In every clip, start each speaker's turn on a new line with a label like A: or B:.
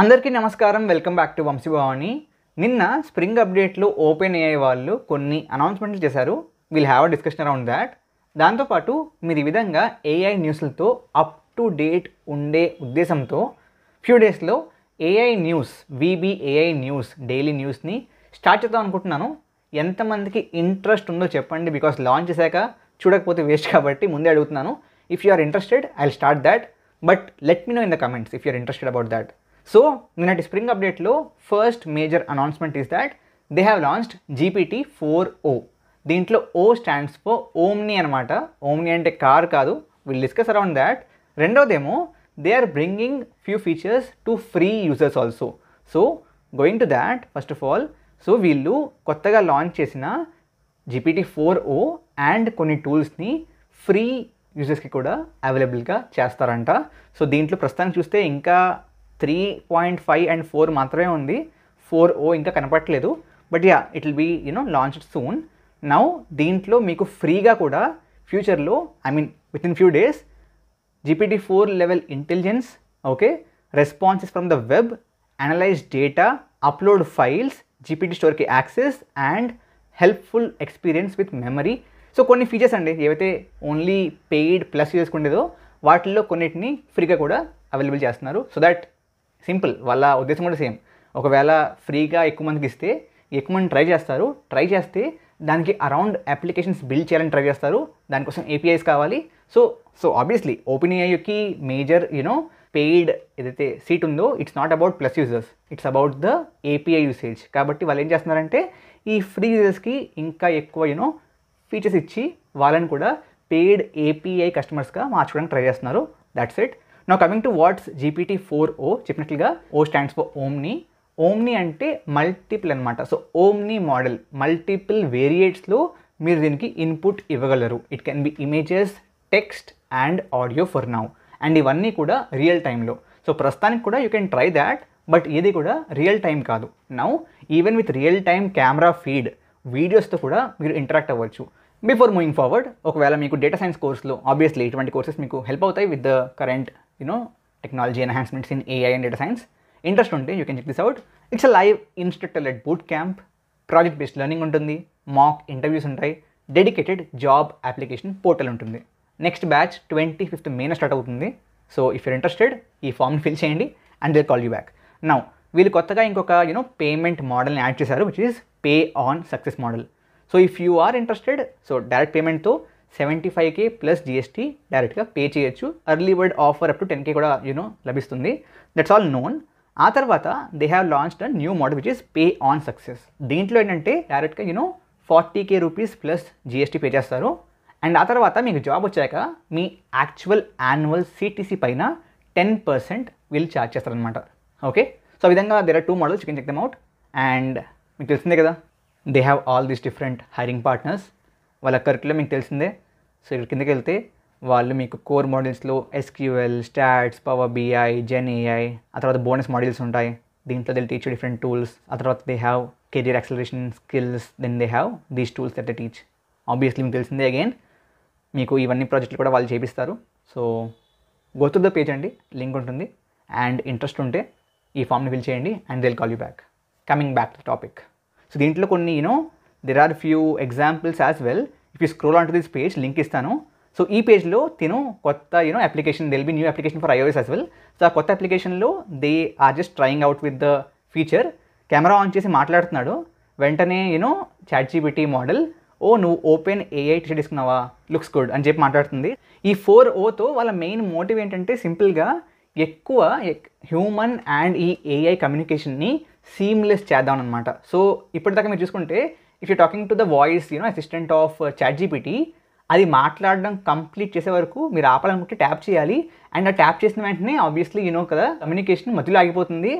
A: అందరికీ నమస్కారం welcome back to వంశీభవాని నిన్న స్ప్రింగ్ అప్డేట్లో ఓపెన్ అయ్యే వాళ్ళు కొన్ని అనౌన్స్మెంట్లు చేశారు will have a discussion around that దాంతోపాటు మీరు ఈ విధంగా ఏఐ న్యూస్లతో అప్ టు డేట్ ఉండే ఉద్దేశంతో ఫ్యూ డేస్లో ఏఐ న్యూస్ విబిఏఐ న్యూస్ డైలీ న్యూస్ని స్టార్ట్ చేద్దాం అనుకుంటున్నాను ఎంతమందికి ఇంట్రెస్ట్ ఉందో చెప్పండి బికాస్ లాంచ్ చేశాక చూడకపోతే వేస్ట్ కాబట్టి ముందే అడుగుతున్నాను if you are interested I start that but let me know in the comments if you are interested about that so నిన్నటి స్ప్రింగ్ అప్డేట్లో first major announcement is that they have launched GPT four O దీంట్లో O stands for omni అనమాట omni అంటే car కాదు will discuss around that రెండోదేమో they are bringing few features to free users also so going to that first of all so వీళ్ళు కొత్తగా launch చేసిన GPT four oh and కొన్ని టూల్స్ని free యూజర్స్కి కూడా అవైలబుల్గా చేస్తారంట సో దీంట్లో ప్రస్తుతానికి చూస్తే ఇంకా three point five and four మాత్రమే ఉంది ఫోర్ ఓ ఇంకా కనపట్లేదు but ya it will be you know launch soon now దీంట్లో మీకు ఫ్రీగా కూడా ఫ్యూచర్లో I mean with in few days GPT four level intelligence okay responses from the web analyse data upload files GPT స్టోర్కి access and helpful experience with memory so కొన్ని features అండి ఏవైతే only paid plus యూజెస్కుండేదో వాటిల్లో కొన్నిటిని ఫ్రీగా కూడా available చేస్తున్నారు so that simple వాళ్ళ ఉద్దేశం కూడా సేమ్ ఒకవేళ ఫ్రీగా ఎక్కువ మందికి ఇస్తే ఎక్కువ మంది ట్రై చేస్తారు ట్రై చేస్తే దానికి అరౌండ్ అప్లికేషన్స్ బిల్డ్ చేయాలని ట్రై చేస్తారు దానికోసం ఏపీఐస్ కావాలి సో సో ఆబ్వియస్లీ ఓపెన్ ఏఐకి మేజర్ యూనో పెయిడ్ ఏదైతే సీట్ ఉందో it's not about plus users it's about the API usage కాబట్టి వాళ్ళు ఏం చేస్తున్నారంటే ఈ ఫ్రీ యూజర్స్కి ఇంకా ఎక్కువ యూనో ఫీచర్స్ ఇచ్చి వాళ్ళని కూడా పెయిడ్ ఏపీఐ కస్టమర్స్గా మార్చుకోవడానికి ట్రై చేస్తున్నారు దట్స్ ఇట్ నా coming to what's GPT four O చెప్పినట్లుగా O stands for omni omni అంటే మల్టిపుల్ అనమాట సో ఓమ్ని మోడల్ మల్టిపుల్ వేరియేట్స్లో మీరు దీనికి ఇన్పుట్ ఇవ్వగలరు it can be images text and audio for now and ఇవన్నీ కూడా రియల్ టైంలో సో ప్రస్తుతానికి కూడా you can try that but ఇది కూడా రియల్ టైం కాదు now even with real time camera feed వీడియోస్తో కూడా మీరు ఇంటరాక్ట్ అవ్వచ్చు బిఫోర్ మూవింగ్ ఫార్వర్డ్ ఒకవేళ మీకు డేటా సైన్స్ కోర్సులో ఆబ్వియస్లీ ఇటువంటి కోర్సెస్ మీకు హెల్ప్ అవుతాయి with the current you know technology technology in in AI and data interest ఉంటే you can check this out it's a live instructor led bootcamp project based learning ఉంటుంది mock interviews ఉంటాయి dedicated job application portal ఉంటుంది next batch twenty fifth మెయిన్ start అవుతుంది so if you're interested ఈ ఫామ్ని fill చేయండి and they call you back now వీళ్ళు కొత్తగా ఇంకొక యూనో పేమెంట్ మోడల్ని యాడ్ చేశారు which is pay on success model so if you are interested so direct పేమెంట్తో సెవెంటీ ఫైవ్కి ప్లస్ జీఎస్టీ డైరెక్ట్గా పే చేయొచ్చు early bird offer up to ten K కూడా యూనో లభిస్తుంది దట్స్ ఆల్ నోన్ ఆ తర్వాత they have launched a new model which is pay on success దీంట్లో ఏంటంటే డైరెక్ట్గా you know forty K rupees plus GST pay చేస్తారు అండ్ ఆ తర్వాత మీకు జాబ్ వచ్చాక మీ యాక్చువల్ యాన్యువల్ సిటీసీ పైన టెన్ పర్సెంట్ విల్ ఛార్జ్ చేస్తారనమాట ఓకే సో ఆ విధంగా దేర్ ఆర్ టూ మోడల్స్ చికెన్ చెక్ దమ్ అవుట్ అండ్ మీకు తెలిసిందే కదా they have all these different hiring partners వాళ్ళ కరికులం మీకు తెలిసిందే సో ఇక్కడ కిందకి వెళ్తే వాళ్ళు మీకు కోర్ మోడల్స్లో SQL stats power BI gen AI ఆ తర్వాత బోనస్ మోడల్స్ ఉంటాయి దీంట్లో దిల్ టీచ్ డిఫరెంట్ టూల్స్ ఆ తర్వాత they have career acceleration skills then they have these tools that the teach obviously మీకు తెలిసిందే అగైన్ మీకు ఇవన్నీ ప్రాజెక్టులు కూడా వాళ్ళు చేపిస్తారు సో గోతుర్ ద పేజ్ అండి లింక్ ఉంటుంది అండ్ ఇంట్రెస్ట్ ఉంటే ఈ ఫామ్ని ఫిల్ చేయండి and they'll call you back coming back to topic so దీంట్లో కొన్ని you know there are few examples as well if you scroll on to this page link ఇస్తాను so ఈ పేజ్లో తిను కొత్త you know application there'll be new application for iOS as well so ఆ కొత్త అప్లికేషన్లో they are just trying out with the feature camera on చేసి మాట్లాడుతున్నాడు వెంటనే యూనో చాట్ జీబీటీ మోడల్ ఓ నువ్వు ఓపెన్ ఏఐ టీషర్ట్ తీసుకున్నావా లుక్స్ గుడ్ అని చెప్పి మాట్లాడుతుంది ఈ ఫోర్ ఓతో వాళ్ళ మెయిన్ మోటివ్ ఏంటంటే సింపుల్గా ఎక్కువ హ్యూమన్ అండ్ ఈ ఏఐ కమ్యూనికేషన్ని సీమ్లెస్ చేద్దామనమాట సో ఇప్పటిదాకా మీరు చూసుకుంటే if you talking to the voice you know assistant of chat GPT అది మాట్లాడడం కంప్లీట్ చేసే వరకు మీరు ఆపాలనుకుంటే ట్యాప్ చేయాలి అండ్ ఆ ట్యాప్ చేసిన వెంటనే ఆబ్వియస్లీ యూనో కదా కమ్యూనికేషన్ మధ్యలో ఆగిపోతుంది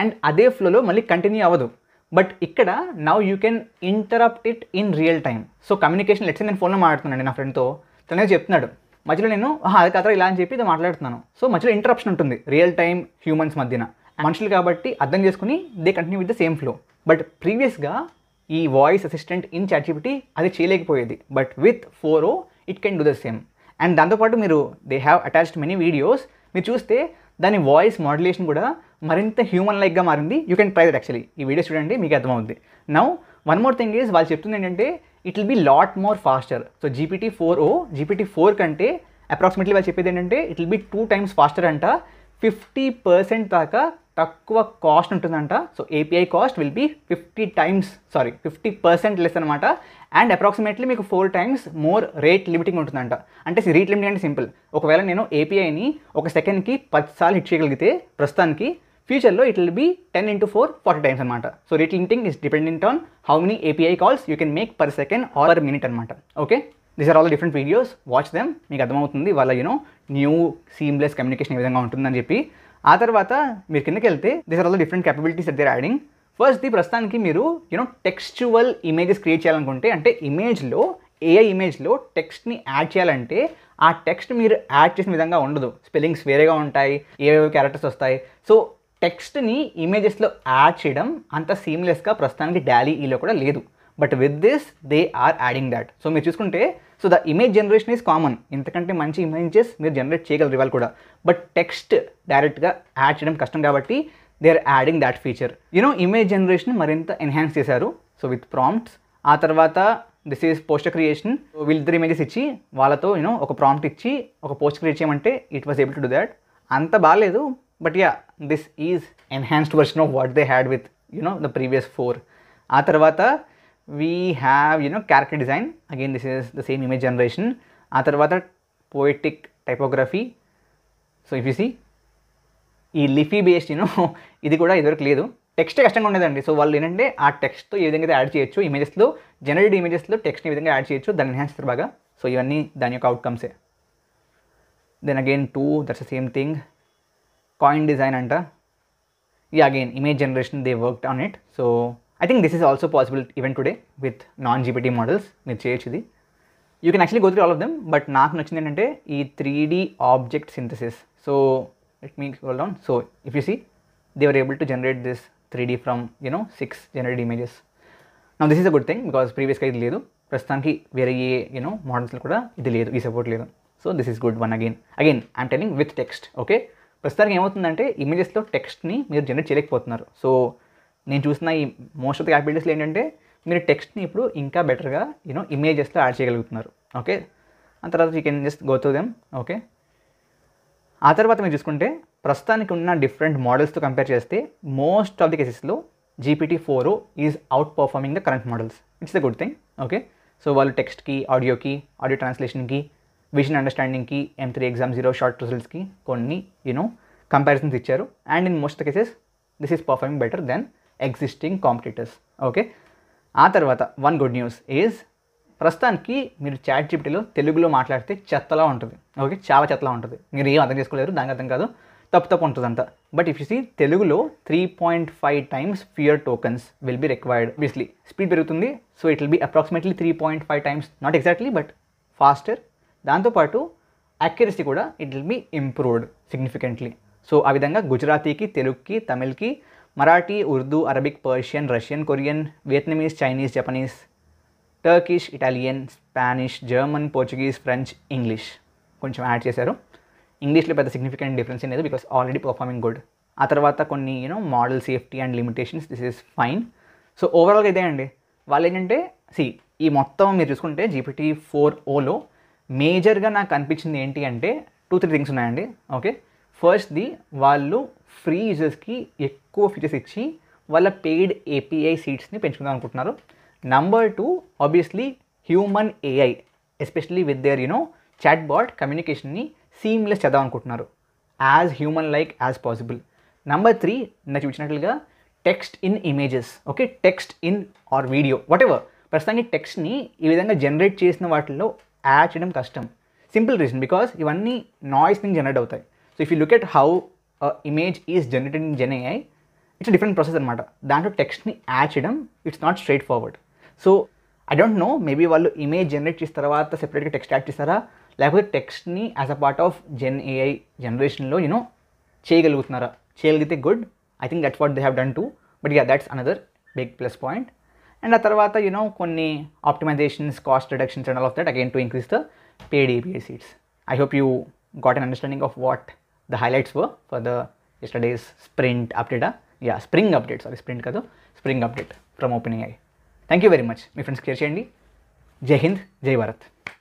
A: అండ్ అదే ఫ్లోలో మళ్ళీ కంటిన్యూ అవ్వదు బట్ ఇక్కడ now you can interrupt it in real time so communication let's నేను ఫోన్లో మాట్లాడుతున్నాను నా ఫ్రెండ్తో తనే చెప్తున్నాడు మధ్యలో నేను అది కథ ఇలా అని చెప్పి ఇది మాట్లాడుతున్నాను సో మధ్యలో ఇంటరప్షన్ ఉంటుంది రియల్ టైం హ్యూమన్స్ మధ్యన మనుషులు కాబట్టి అర్థం చేసుకుని they continue with the same flow but ప్రీవియస్గా ఈ వాయిస్ అసిస్టెంట్ ఇన్ చాట్జీపీటీ అది చేయలేకపోయేది but with four o it can do the same and దాంతోపాటు మీరు they have attached many videos మీరు చూస్తే దాని వాయిస్ మాడ్యులేషన్ కూడా మరింత హ్యూమన్ లైక్గా మారింది you can try that actually ఈ వీడియో చూడండి మీకు అర్థమవుతుంది now one more thing is వాళ్ళు చెప్తుంది ఏంటంటే it will be lot more faster so GPT four o GPT four కంటే అప్రాక్సిమేట్లీ వాళ్ళు చెప్పేది ఏంటంటే it will be two times faster అంట ఫిఫ్టీ పర్సెంట్ దాకా తక్కువ కాస్ట్ ఉంటుందంట so API cost will be fifty times sorry fifty percent less అనమాట and approximately మీకు four times more rate limiting ఉంటుందంట అంటే రేట్ లిమిటింగ్ అంటే సింపుల్ ఒకవేళ నేను ఏపీఐని ఒక సెకండ్కి పది సార్లు హిట్ చేయగలిగితే ప్రస్తుతానికి ఫ్యూచర్లో it will be ten into four forty times అనమాట so rate limiting is dependent on how many API calls you can make per second or minute అనమాట okay these are all different videos watch them మీకు అర్థమవుతుంది వాళ్ళ you know new seamless communication ఏ విధంగా ఉంటుందని చెప్పి ఆ తర్వాత మీరు కిందకి వెళ్తే these are all different capabilities at they're adding first the ప్రస్తుతానికి మీరు యూనో టెక్స్చువల్ ఇమేజెస్ క్రియేట్ చేయాలనుకుంటే అంటే ఇమేజ్లో ఏ ఇమేజ్లో టెక్స్ట్ని యాడ్ చేయాలంటే ఆ టెక్స్ట్ మీరు యాడ్ చేసిన విధంగా ఉండదు స్పెల్లింగ్స్ వేరేగా ఉంటాయి ఏవేవో క్యారెక్టర్స్ వస్తాయి సో టెక్స్ట్ని ఇమేజెస్లో యాడ్ చేయడం అంత సీమ్లెస్గా ప్రస్తుతానికి డాలీ ఈలో e కూడా లేదు but with this they are adding that so మీరు చూసుకుంటే so the image generation is common ఇంతకంటే మంచి ఇమేజెస్ మీరు జనరేట్ చేయగలరు ఇవాళ కూడా బట్ టెక్స్ట్ డైరెక్ట్గా యాడ్ చేయడం కష్టం కాబట్టి they are adding that feature you know image generation మరింత ఎన్హాన్స్ చేశారు సో విత్ ప్రాంప్ట్స్ ఆ తర్వాత దిస్ ఈజ్ పోస్టర్ క్రియేషన్ వీళ్ళిద్దరు ఇమేజెస్ ఇచ్చి వాళ్ళతో యూనో ఒక ప్రాంప్ట్ ఇచ్చి ఒక పోస్ట్ క్రియేట్ చేయమంటే it was able to do that అంత బాగాలేదు but yeah this is enhanced version of what they had with you know the previous four ఆ తర్వాత we have you know character design again this is the same image generation ఆ తర్వాత poetic typography so if you see ఈ లిఫీ based you know ఇది కూడా ఇదివరకు లేదు text కష్టంగా ఉండేదండి సో వాళ్ళు ఏంటంటే ఆ టెక్స్ట్తో ఏ విధంగా యాడ్ చేయొచ్చు ఇమేజెస్లో జనరేటెడ్ ఇమేజెస్లో టెక్స్ట్ని విధంగా యాడ్ చేయొచ్చు దాన్ని ఎన్హాన్స్ బాగా సో ఇవన్నీ దాని యొక్క అవుట్కమ్సే then again too that's same thing coin design అంట ఈ again image generation they work on it so I think this is also possible even today with non GPT models మీరు చేయొచ్చు ఇది you can actually go all of them but నాకు నచ్చింది ఏంటంటే ఈ three D object synthesis so it means goal down so if you see they are able to generate this three D from you know six generate images నా this is a good thing because ప్రీవియస్గా ఇది లేదు ప్రస్తుతానికి వేరే ఏ you know మోడల్స్లో కూడా ఇది లేదు ఈ సపోర్ట్ లేదు so this is good one again again I'm telling with text okay ప్రస్తుతానికి ఏమవుతుందంటే ఇమేజెస్లో టెక్స్ట్ని మీరు జనరేట్ చేయలేకపోతున్నారు సో నేను చూసిన ఈ మోస్ట్ ఆఫ్ ది యాక్టివిటీస్లో ఏంటంటే మీరు టెక్స్ట్ని ఇప్పుడు ఇంకా బెటర్గా యూనో ఇమేజెస్లో యాడ్ చేయగలుగుతున్నారు ఓకే ఆ తర్వాత you can just go to them okay ఆ తర్వాత మీరు చూసుకుంటే ప్రస్తుతానికి ఉన్న డిఫరెంట్ మోడల్స్తో కంపేర్ చేస్తే మోస్ట్ ఆఫ్ ది కేసెస్లో GPT four is outperforming the current models it's the good thing okay so వాళ్ళు టెక్స్ట్కి ఆడియోకి ఆడియో ట్రాన్స్లేషన్కి విజన్ అండర్స్టాండింగ్కి M three exam zero shot రిజల్ట్స్కి కొన్ని యూనో కంపారిజన్స్ ఇచ్చారు and in most cases this is performing better than existing competitors okay ఆ తర్వాత వన్ గుడ్ న్యూస్ ఈజ్ ప్రస్తుతానికి మీరు చాట్ జిప్టీలో తెలుగులో మాట్లాడితే చెత్తలా ఉంటుంది ఓకే చాలా చెత్తలా ఉంటుంది మీరు ఏం అర్థం చేసుకోలేరు దానికి అర్థం కాదు తప్పు తప్పు ఉంటుంది అంతా బట్ ఇఫ్ యూ సీ తెలుగులో three point five times fewer tokens will be required బిస్లీ స్పీడ్ పెరుగుతుంది so it will be approximately three point five times not exactly but faster దాంతోపాటు యాక్యురసీ కూడా it will be improved significantly so ఆ విధంగా గుజరాతీకి తెలుగుకి తమిళ్కి Marathi Urdu Arabic Persian Russian Korean Vietnamese Chinese Japanese Turkish Italian Spanish German Portuguese French English కొంచెం add చేశారు ఇంగ్లీష్లో పెద్ద సిగ్నిఫికెంట్ డిఫరెన్స్ లేదు బికాస్ ఆల్రెడీ పర్ఫార్మింగ్ గుడ్ ఆ తర్వాత కొన్ని you know model safety and limitations this is fine so ఓవరాల్గా ఇదే అండి వాళ్ళు ఏంటంటే సి ఈ మొత్తం మీరు చూసుకుంటే జీపీటీ ఫోర్ ఓలో మేజర్గా నాకు అనిపించింది ఏంటి అంటే టూ త్రీ థింగ్స్ ఉన్నాయండి ఓకే ఫస్ట్ ది వాళ్ళు ఫ్రీ యూజర్స్కి ఎక్కువ ఫీచర్స్ ఇచ్చి వాళ్ళ పెయిడ్ ఏపీఐ సీట్స్ని పెంచుకుందాం అనుకుంటున్నారు number two obviously human AI especially with their you know chat bot కమ్యూనికేషన్ని సీమ్లెస్ చేద్దాం అనుకుంటున్నారు as human like as possible number three నేను చూపించినట్లుగా text in images okay text in or video whatever ప్రస్తుతానికి టెక్స్ట్ని ఈ విధంగా జనరేట్ చేసిన వాటిల్లో యాడ్ చేయడం కష్టం సింపుల్ రీజన్ బికాస్ ఇవన్నీ నాయిస్ జనరేట్ అవుతాయి so if you look at how image is generated in gen AI it's different process అనమాట దాంట్లో టెక్స్ట్ని యాడ్ చేయడం it's not straightforward so I don't know maybe వాళ్ళు ఇమేజ్ జనరేట్ చేసిన తర్వాత సెపరేట్గా టెక్స్ట్ యాడ్ చేస్తారా లేకపోతే టెక్స్ట్ని as a part of gen AI జనరేషన్లో యూనో చేయగలుగుతున్నారా చేయగలిగితే good I think that's what they have done too but yeah that's another big plus point and ఆ తర్వాత యూనో కొన్ని optimisations cost reductions and all of that again to increase the paid API seats I hope you got an understanding of what the highlights were for the yesterday's sprint update, yeah, spring update, sorry, sprint ka to, spring update from opening ai Thank you very much. My friends, clear cheyandi Jai Hind, Jai Bharat.